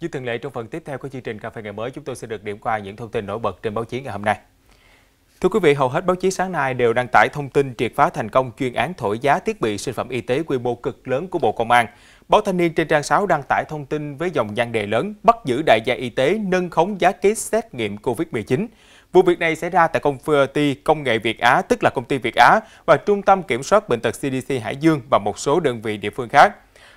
Như thường lệ trong phần tiếp theo của chương trình Cà phê ngày mới, chúng tôi sẽ được điểm qua những thông tin nổi bật trên báo chí ngày hôm nay. Thưa quý vị, hầu hết báo chí sáng nay đều đăng tải thông tin triệt phá thành công chuyên án thổi giá thiết bị sinh phẩm y tế quy mô cực lớn của Bộ Công an. Báo Thanh niên trên trang 6 đăng tải thông tin với dòng nhan đề lớn bắt giữ đại gia y tế nâng khống giá kit xét nghiệm COVID-19. Vụ việc này xảy ra tại công ty Công nghệ Việt Á, tức là công ty Việt Á và Trung tâm Kiểm soát Bệnh tật CDC Hải Dương và một số đơn vị địa phương khác.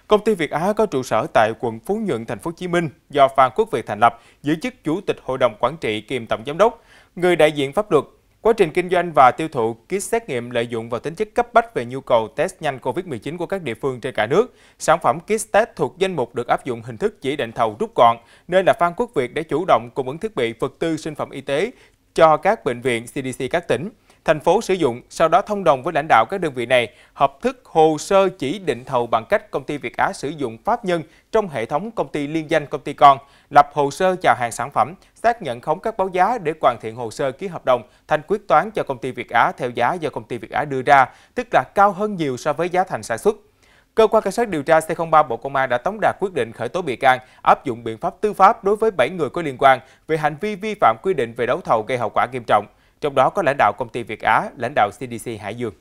Công ty Việt Á có trụ sở tại quận Phú Nhuận, thành phố Hồ Chí Minh do Phan Quốc Việt thành lập giữ chức Chủ tịch Hội đồng Quản trị kiêm Tổng Giám đốc, người đại diện pháp luật. Quá trình kinh doanh và tiêu thụ kit xét nghiệm lợi dụng vào tính chất cấp bách về nhu cầu test nhanh COVID-19 của các địa phương trên cả nước. Sản phẩm kit test thuộc danh mục được áp dụng hình thức chỉ định thầu rút gọn, nên là Phan Quốc Việt đã chủ động cung ứng thiết bị vật tư sinh phẩm y tế cho các bệnh viện CDC các tỉnh, thành phố sử dụng, sau đó thông đồng với lãnh đạo các đơn vị này hợp thức hồ sơ chỉ định thầu bằng cách công ty Việt Á sử dụng pháp nhân trong hệ thống công ty liên danh công ty con, lập hồ sơ chào hàng sản phẩm, xác nhận khống các báo giá để hoàn thiện hồ sơ ký hợp đồng, thanh quyết toán cho công ty Việt Á theo giá do công ty Việt Á đưa ra, tức là cao hơn nhiều so với giá thành sản xuất. Cơ quan Cảnh sát điều tra C03 Bộ Công an đã tống đạt quyết định khởi tố bị can, áp dụng biện pháp tư pháp đối với 7 người có liên quan về hành vi vi phạm quy định về đấu thầu gây hậu quả nghiêm trọng, trong đó có lãnh đạo công ty Việt Á, lãnh đạo CDC Hải Dương.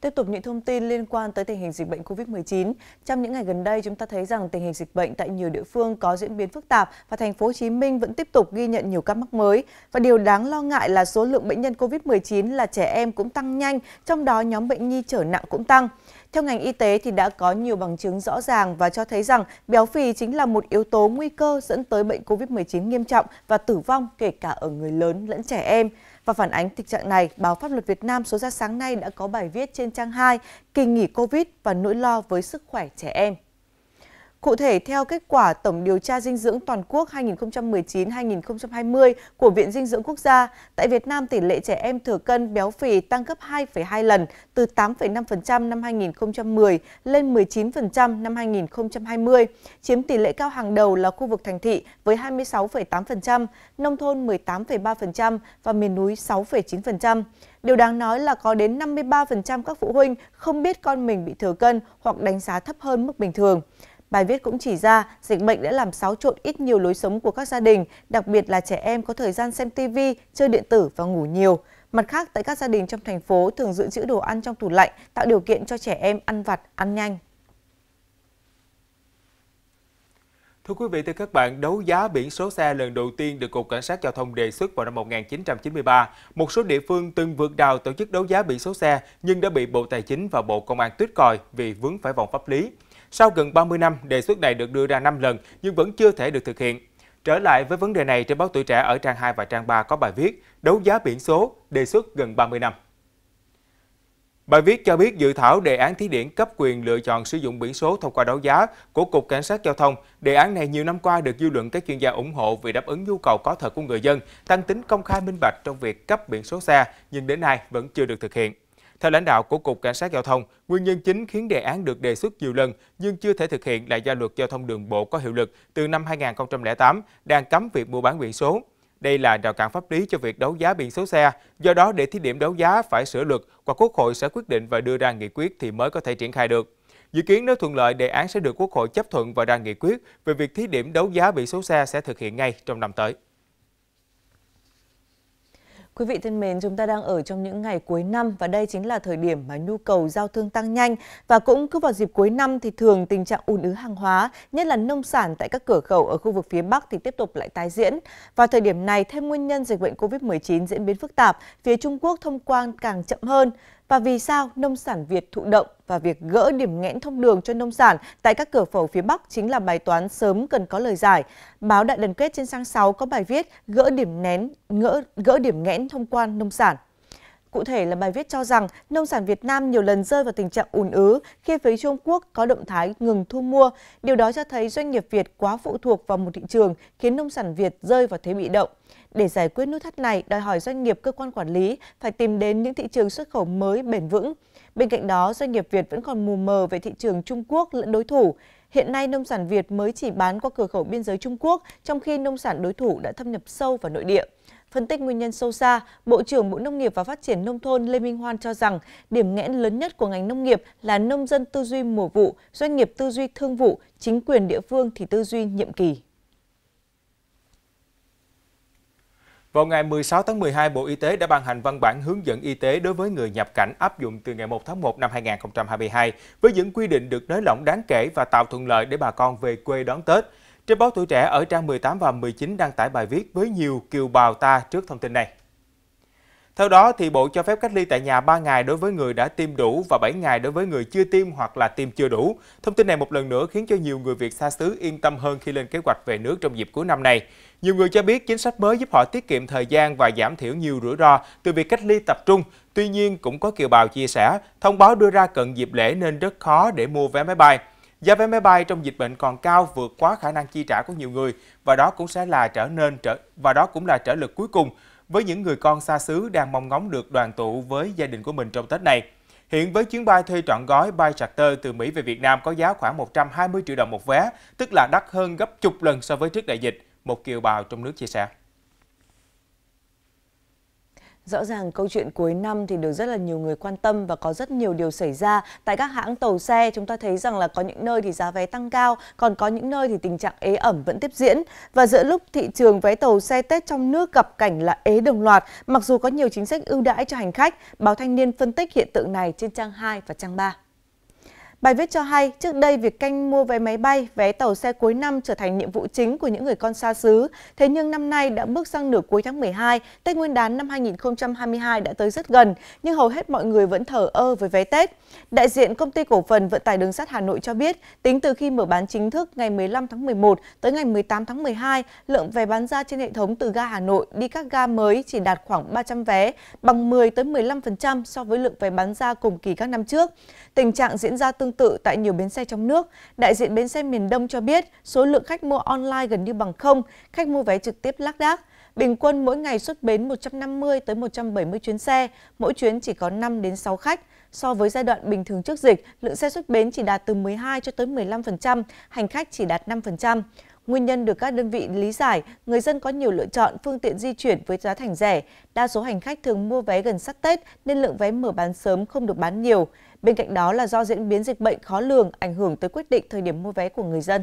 Tiếp tục những thông tin liên quan tới tình hình dịch bệnh COVID-19. Trong những ngày gần đây, chúng ta thấy rằng tình hình dịch bệnh tại nhiều địa phương có diễn biến phức tạp và thành phố Hồ Chí Minh vẫn tiếp tục ghi nhận nhiều ca mắc mới. Và điều đáng lo ngại là số lượng bệnh nhân COVID-19 là trẻ em cũng tăng nhanh, trong đó nhóm bệnh nhi trở nặng cũng tăng. Theo ngành y tế thì đã có nhiều bằng chứng rõ ràng và cho thấy rằng béo phì chính là một yếu tố nguy cơ dẫn tới bệnh COVID-19 nghiêm trọng và tử vong kể cả ở người lớn lẫn trẻ em. Và phản ánh thực trạng này, báo Pháp luật Việt Nam số ra sáng nay đã có bài viết trên trang 2 Kỳ nghỉ COVID và nỗi lo với sức khỏe trẻ em. Cụ thể, theo kết quả Tổng điều tra dinh dưỡng toàn quốc 2019-2020 của Viện Dinh dưỡng Quốc gia, tại Việt Nam tỷ lệ trẻ em thừa cân béo phì tăng gấp 2,2 lần từ 8,5% năm 2010 lên 19% năm 2020, chiếm tỷ lệ cao hàng đầu là khu vực thành thị với 26,8%, nông thôn 18,3% và miền núi 6,9%. Điều đáng nói là có đến 53% các phụ huynh không biết con mình bị thừa cân hoặc đánh giá thấp hơn mức bình thường. Bài viết cũng chỉ ra dịch bệnh đã làm xáo trộn ít nhiều lối sống của các gia đình, đặc biệt là trẻ em có thời gian xem TV, chơi điện tử và ngủ nhiều. Mặt khác, tại các gia đình trong thành phố thường dự trữ đồ ăn trong tủ lạnh, tạo điều kiện cho trẻ em ăn vặt, ăn nhanh. Thưa quý vị và các bạn, đấu giá biển số xe lần đầu tiên được Cục Cảnh sát Giao thông đề xuất vào năm 1993. Một số địa phương từng vượt đào tổ chức đấu giá biển số xe nhưng đã bị Bộ Tài chính và Bộ Công an tuyết còi vì vướng phải vòng pháp lý. Sau gần 30 năm, đề xuất này được đưa ra 5 lần nhưng vẫn chưa thể được thực hiện. Trở lại với vấn đề này, trên báo Tuổi Trẻ ở trang 2 và trang 3 có bài viết Đấu giá biển số, đề xuất gần 30 năm. Bài viết cho biết dự thảo đề án thí điểm cấp quyền lựa chọn sử dụng biển số thông qua đấu giá của Cục Cảnh sát Giao thông. Đề án này nhiều năm qua được dư luận các chuyên gia ủng hộ vì đáp ứng nhu cầu có thật của người dân, tăng tính công khai minh bạch trong việc cấp biển số xe, nhưng đến nay vẫn chưa được thực hiện. Theo lãnh đạo của Cục Cảnh sát Giao thông, nguyên nhân chính khiến đề án được đề xuất nhiều lần nhưng chưa thể thực hiện là do luật giao thông đường bộ có hiệu lực từ năm 2008 đang cấm việc mua bán biển số. Đây là rào cản pháp lý cho việc đấu giá biển số xe, do đó để thí điểm đấu giá phải sửa luật và Quốc hội sẽ quyết định và đưa ra nghị quyết thì mới có thể triển khai được. Dự kiến nếu thuận lợi, đề án sẽ được Quốc hội chấp thuận và ra nghị quyết về việc thí điểm đấu giá biển số xe sẽ thực hiện ngay trong năm tới. Quý vị thân mến, chúng ta đang ở trong những ngày cuối năm và đây chính là thời điểm mà nhu cầu giao thương tăng nhanh và cũng cứ vào dịp cuối năm thì thường tình trạng ùn ứ hàng hóa, nhất là nông sản tại các cửa khẩu ở khu vực phía Bắc thì tiếp tục lại tái diễn. Vào thời điểm này, thêm nguyên nhân dịch bệnh COVID-19 diễn biến phức tạp, phía Trung Quốc thông quan càng chậm hơn. Và vì sao nông sản Việt thụ động và việc gỡ điểm nghẽn thông đường cho nông sản tại các cửa khẩu phía Bắc chính là bài toán sớm cần có lời giải. Báo Đại đoàn kết trên trang 6 có bài viết gỡ điểm nén, gỡ, gỡ điểm nghẽn thông quan nông sản. Cụ thể là bài viết cho rằng nông sản Việt Nam nhiều lần rơi vào tình trạng ùn ứ khi phía Trung Quốc có động thái ngừng thu mua. Điều đó cho thấy doanh nghiệp Việt quá phụ thuộc vào một thị trường khiến nông sản Việt rơi vào thế bị động. Để giải quyết nút thắt này, đòi hỏi doanh nghiệp cơ quan quản lý phải tìm đến những thị trường xuất khẩu mới bền vững. Bên cạnh đó, doanh nghiệp Việt vẫn còn mù mờ về thị trường Trung Quốc lẫn đối thủ. Hiện nay, nông sản Việt mới chỉ bán qua cửa khẩu biên giới Trung Quốc, trong khi nông sản đối thủ đã thâm nhập sâu vào nội địa. Phân tích nguyên nhân sâu xa, Bộ trưởng Bộ Nông nghiệp và Phát triển Nông thôn Lê Minh Hoan cho rằng điểm nghẽn lớn nhất của ngành nông nghiệp là nông dân tư duy mùa vụ, doanh nghiệp tư duy thương vụ, chính quyền địa phương thì tư duy nhiệm kỳ. Vào ngày 16 tháng 12, Bộ Y tế đã ban hành văn bản hướng dẫn y tế đối với người nhập cảnh áp dụng từ ngày 1 tháng 1 năm 2022 với những quy định được nới lỏng đáng kể và tạo thuận lợi để bà con về quê đón Tết. Trên báo Tuổi Trẻ ở trang 18 và 19 đăng tải bài viết với nhiều kiều bào ta trước thông tin này. Theo đó, thì Bộ cho phép cách ly tại nhà 3 ngày đối với người đã tiêm đủ và 7 ngày đối với người chưa tiêm hoặc là tiêm chưa đủ. Thông tin này một lần nữa khiến cho nhiều người Việt xa xứ yên tâm hơn khi lên kế hoạch về nước trong dịp cuối năm này. Nhiều người cho biết chính sách mới giúp họ tiết kiệm thời gian và giảm thiểu nhiều rủi ro từ việc cách ly tập trung. Tuy nhiên, cũng có kiều bào chia sẻ, thông báo đưa ra cận dịp lễ nên rất khó để mua vé máy bay. Giá vé máy bay trong dịch bệnh còn cao vượt quá khả năng chi trả của nhiều người và đó cũng sẽ là trở nên trở và đó cũng là trở lực cuối cùng với những người con xa xứ đang mong ngóng được đoàn tụ với gia đình của mình trong Tết này. Hiện với chuyến bay thuê trọn gói bay charter từ Mỹ về Việt Nam có giá khoảng 120 triệu đồng một vé, tức là đắt hơn gấp chục lần so với trước đại dịch, một kiều bào trong nước chia sẻ. Rõ ràng câu chuyện cuối năm thì được rất là nhiều người quan tâm và có rất nhiều điều xảy ra. Tại các hãng tàu xe chúng ta thấy rằng là có những nơi thì giá vé tăng cao, còn có những nơi thì tình trạng ế ẩm vẫn tiếp diễn. Và giữa lúc thị trường vé tàu xe Tết trong nước gặp cảnh là ế đồng loạt, mặc dù có nhiều chính sách ưu đãi cho hành khách, báo Thanh niên phân tích hiện tượng này trên trang 2 và trang 3. Bài viết cho hay, trước đây việc canh mua vé máy bay, vé tàu xe cuối năm trở thành nhiệm vụ chính của những người con xa xứ. Thế nhưng năm nay đã bước sang nửa cuối tháng 12, Tết Nguyên đán năm 2022 đã tới rất gần, nhưng hầu hết mọi người vẫn thở ơ với vé Tết. Đại diện công ty cổ phần vận tải đường sắt Hà Nội cho biết, tính từ khi mở bán chính thức ngày 15 tháng 11 tới ngày 18 tháng 12, lượng vé bán ra trên hệ thống từ ga Hà Nội đi các ga mới chỉ đạt khoảng 300 vé, bằng 10 tới 15% so với lượng vé bán ra cùng kỳ các năm trước. Tình trạng diễn ra từ tương tự tại nhiều bến xe trong nước, đại diện bến xe miền Đông cho biết số lượng khách mua online gần như bằng không, khách mua vé trực tiếp lác đác. Bình quân mỗi ngày xuất bến 150 tới 170 chuyến xe, mỗi chuyến chỉ có 5 đến 6 khách. So với giai đoạn bình thường trước dịch, lượng xe xuất bến chỉ đạt từ 12 cho tới 15%, hành khách chỉ đạt 5%. Nguyên nhân được các đơn vị lý giải, người dân có nhiều lựa chọn phương tiện di chuyển với giá thành rẻ. Đa số hành khách thường mua vé gần sát Tết nên lượng vé mở bán sớm không được bán nhiều. Bên cạnh đó là do diễn biến dịch bệnh khó lường ảnh hưởng tới quyết định thời điểm mua vé của người dân.